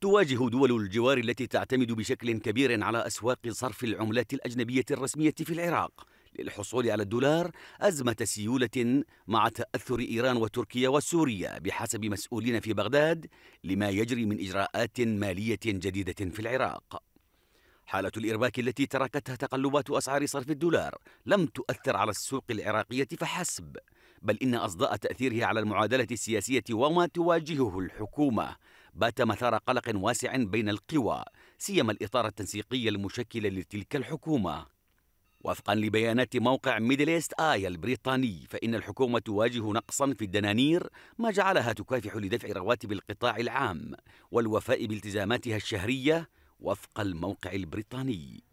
تواجه دول الجوار التي تعتمد بشكل كبير على أسواق صرف العملات الأجنبية الرسمية في العراق للحصول على الدولار أزمة سيولة مع تأثر إيران وتركيا وسوريا بحسب مسؤولين في بغداد لما يجري من إجراءات مالية جديدة في العراق حالة الإرباك التي تركتها تقلبات أسعار صرف الدولار لم تؤثر على السوق العراقية فحسب بل إن أصداء تأثيره على المعادلة السياسية وما تواجهه الحكومة بات مثار قلق واسع بين القوى سيما الإطار التنسيقي المشكل لتلك الحكومة وفقا لبيانات موقع ميدل ايست آي البريطاني فإن الحكومة تواجه نقصا في الدنانير ما جعلها تكافح لدفع رواتب القطاع العام والوفاء بالتزاماتها الشهرية وفق الموقع البريطاني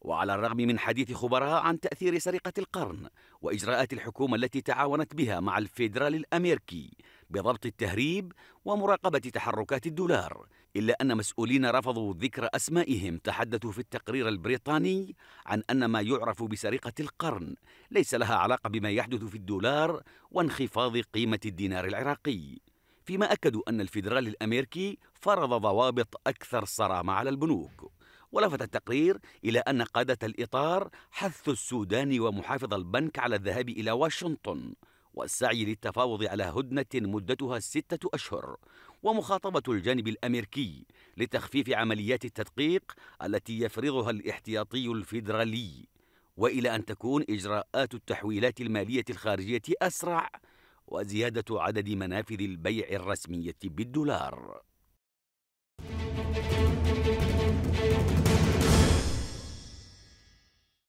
وعلى الرغم من حديث خبراء عن تأثير سرقة القرن وإجراءات الحكومة التي تعاونت بها مع الفيدرال الأمريكي بضبط التهريب ومراقبة تحركات الدولار إلا أن مسؤولين رفضوا ذكر أسمائهم تحدثوا في التقرير البريطاني عن أن ما يعرف بسرقة القرن ليس لها علاقة بما يحدث في الدولار وانخفاض قيمة الدينار العراقي فيما أكدوا أن الفيدرال الأمريكي فرض ضوابط أكثر صرامة على البنوك ولفت التقرير إلى أن قادة الإطار حث السودان ومحافظ البنك على الذهاب إلى واشنطن والسعي للتفاوض على هدنة مدتها ستة أشهر ومخاطبة الجانب الأمريكي لتخفيف عمليات التدقيق التي يفرضها الاحتياطي الفيدرالي وإلى أن تكون إجراءات التحويلات المالية الخارجية أسرع وزيادة عدد منافذ البيع الرسمية بالدولار.